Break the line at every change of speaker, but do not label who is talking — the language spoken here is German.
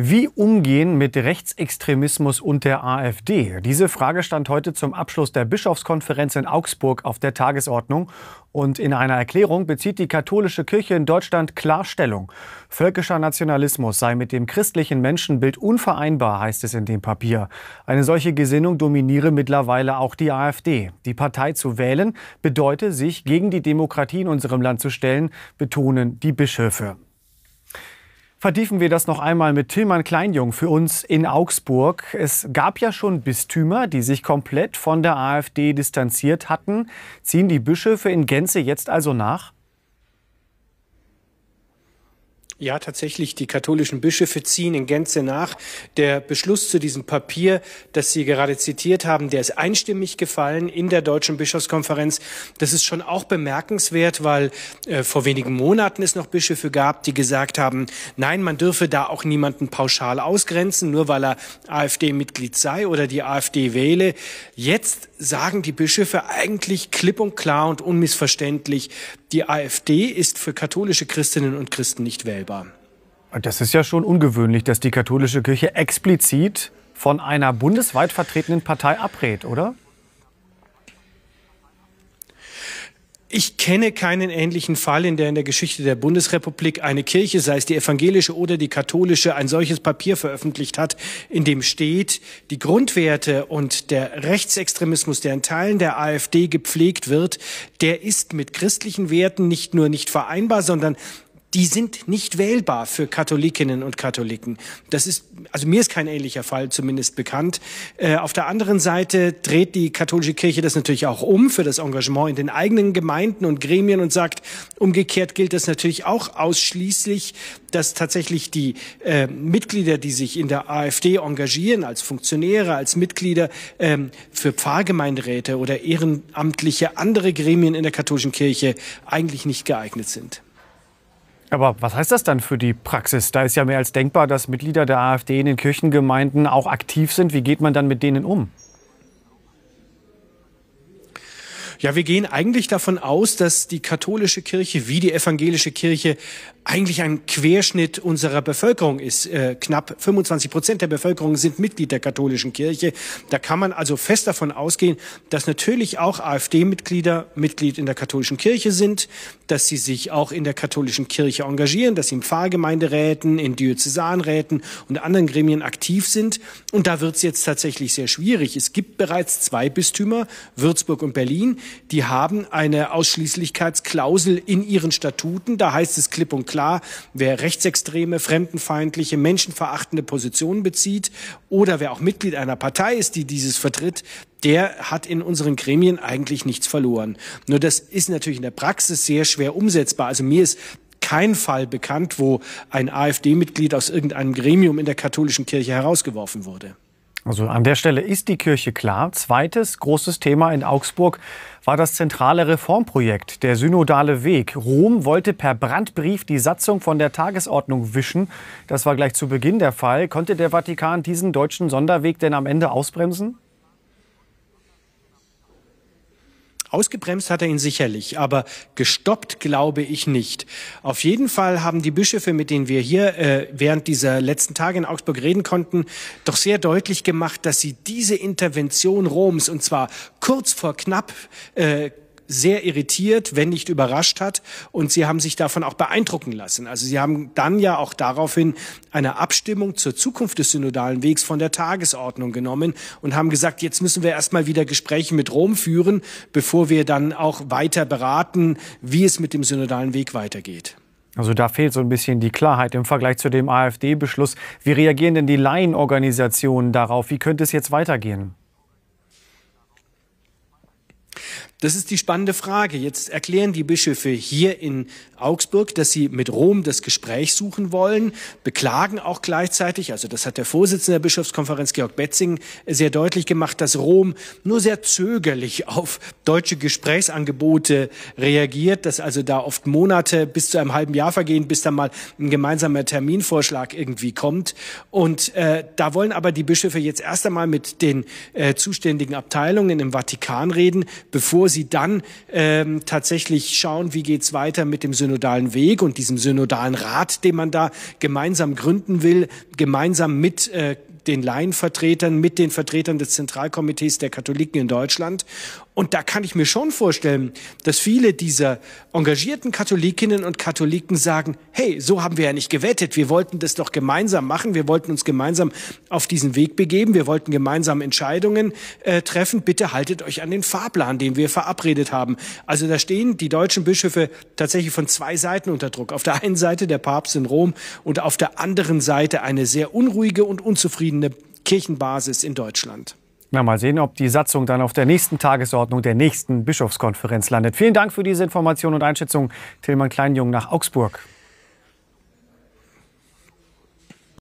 Wie umgehen mit Rechtsextremismus und der AfD? Diese Frage stand heute zum Abschluss der Bischofskonferenz in Augsburg auf der Tagesordnung. Und in einer Erklärung bezieht die katholische Kirche in Deutschland klar Stellung. Völkischer Nationalismus sei mit dem christlichen Menschenbild unvereinbar, heißt es in dem Papier. Eine solche Gesinnung dominiere mittlerweile auch die AfD. Die Partei zu wählen bedeute, sich gegen die Demokratie in unserem Land zu stellen, betonen die Bischöfe. Vertiefen wir das noch einmal mit Tilman Kleinjung für uns in Augsburg. Es gab ja schon Bistümer, die sich komplett von der AfD distanziert hatten. Ziehen die Bischöfe in Gänze jetzt also nach?
Ja, tatsächlich, die katholischen Bischöfe ziehen in Gänze nach. Der Beschluss zu diesem Papier, das Sie gerade zitiert haben, der ist einstimmig gefallen in der Deutschen Bischofskonferenz. Das ist schon auch bemerkenswert, weil äh, vor wenigen Monaten es noch Bischöfe gab, die gesagt haben, nein, man dürfe da auch niemanden pauschal ausgrenzen, nur weil er AfD-Mitglied sei oder die AfD wähle. Jetzt sagen die Bischöfe eigentlich klipp und klar und unmissverständlich, die AfD ist für katholische Christinnen und Christen nicht wählbar.
Das ist ja schon ungewöhnlich, dass die katholische Kirche explizit von einer bundesweit vertretenen Partei abrät, oder? Ich kenne keinen ähnlichen Fall, in der in der Geschichte der Bundesrepublik
eine Kirche, sei es die evangelische oder die katholische, ein solches Papier veröffentlicht hat, in dem steht, die Grundwerte und der Rechtsextremismus, der in Teilen der AfD gepflegt wird, der ist mit christlichen Werten nicht nur nicht vereinbar, sondern die sind nicht wählbar für Katholikinnen und Katholiken. Das ist, also mir ist kein ähnlicher Fall zumindest bekannt. Äh, auf der anderen Seite dreht die katholische Kirche das natürlich auch um für das Engagement in den eigenen Gemeinden und Gremien und sagt, umgekehrt gilt das natürlich auch ausschließlich, dass tatsächlich die äh, Mitglieder, die sich in der AfD engagieren, als Funktionäre, als Mitglieder ähm, für Pfarrgemeinderäte oder ehrenamtliche andere Gremien in der katholischen Kirche eigentlich nicht geeignet sind.
Aber was heißt das dann für die Praxis? Da ist ja mehr als denkbar, dass Mitglieder der AfD in den Kirchengemeinden auch aktiv sind. Wie geht man dann mit denen um?
Ja, wir gehen eigentlich davon aus, dass die katholische Kirche wie die evangelische Kirche eigentlich ein Querschnitt unserer Bevölkerung ist. Äh, knapp 25 Prozent der Bevölkerung sind Mitglied der katholischen Kirche. Da kann man also fest davon ausgehen, dass natürlich auch AfD-Mitglieder Mitglied in der katholischen Kirche sind, dass sie sich auch in der katholischen Kirche engagieren, dass sie in Pfarrgemeinderäten, in Diözesanräten und anderen Gremien aktiv sind. Und da wird es jetzt tatsächlich sehr schwierig. Es gibt bereits zwei Bistümer, Würzburg und Berlin, die haben eine Ausschließlichkeitsklausel in ihren Statuten. Da heißt es klipp und klar, wer rechtsextreme, fremdenfeindliche, menschenverachtende Positionen bezieht oder wer auch Mitglied einer Partei ist, die dieses vertritt, der hat in unseren Gremien eigentlich nichts verloren. Nur das ist natürlich in der Praxis sehr schwer umsetzbar. Also mir ist kein Fall bekannt, wo ein AfD-Mitglied aus irgendeinem Gremium in der katholischen Kirche herausgeworfen wurde.
Also an der Stelle ist die Kirche klar. Zweites großes Thema in Augsburg war das zentrale Reformprojekt, der synodale Weg. Rom wollte per Brandbrief die Satzung von der Tagesordnung wischen. Das war gleich zu Beginn der Fall. Konnte der Vatikan diesen deutschen Sonderweg denn am Ende ausbremsen?
Ausgebremst hat er ihn sicherlich, aber gestoppt glaube ich nicht. Auf jeden Fall haben die Bischöfe, mit denen wir hier äh, während dieser letzten Tage in Augsburg reden konnten, doch sehr deutlich gemacht, dass sie diese Intervention Roms, und zwar kurz vor knapp, äh, sehr irritiert, wenn nicht überrascht hat. Und sie haben sich davon auch beeindrucken lassen. Also sie haben dann ja auch daraufhin eine Abstimmung zur Zukunft des synodalen Wegs von der Tagesordnung genommen und haben gesagt, jetzt müssen wir erstmal wieder Gespräche mit Rom führen, bevor wir dann auch weiter beraten, wie es mit dem synodalen Weg weitergeht.
Also da fehlt so ein bisschen die Klarheit im Vergleich zu dem AfD-Beschluss. Wie reagieren denn die Laienorganisationen darauf? Wie könnte es jetzt weitergehen?
Das ist die spannende Frage. Jetzt erklären die Bischöfe hier in Augsburg, dass sie mit Rom das Gespräch suchen wollen, beklagen auch gleichzeitig, also das hat der Vorsitzende der Bischofskonferenz Georg Betzing sehr deutlich gemacht, dass Rom nur sehr zögerlich auf deutsche Gesprächsangebote reagiert, dass also da oft Monate bis zu einem halben Jahr vergehen, bis dann mal ein gemeinsamer Terminvorschlag irgendwie kommt. Und äh, da wollen aber die Bischöfe jetzt erst einmal mit den äh, zuständigen Abteilungen im Vatikan reden, bevor bevor sie dann ähm, tatsächlich schauen, wie geht's weiter mit dem synodalen Weg und diesem synodalen Rat, den man da gemeinsam gründen will, gemeinsam mit äh, den Laienvertretern, mit den Vertretern des Zentralkomitees der Katholiken in Deutschland. Und da kann ich mir schon vorstellen, dass viele dieser engagierten Katholikinnen und Katholiken sagen, hey, so haben wir ja nicht gewettet. Wir wollten das doch gemeinsam machen. Wir wollten uns gemeinsam auf diesen Weg begeben. Wir wollten gemeinsam Entscheidungen äh, treffen. Bitte haltet euch an den Fahrplan, den wir verabredet haben. Also da stehen die deutschen Bischöfe tatsächlich von zwei Seiten unter Druck. Auf der einen Seite der Papst in Rom und auf der anderen Seite eine sehr unruhige und unzufriedene Kirchenbasis in Deutschland.
Na, mal sehen, ob die Satzung dann auf der nächsten Tagesordnung der nächsten Bischofskonferenz landet. Vielen Dank für diese Information und Einschätzung, Tillmann Kleinjung nach Augsburg.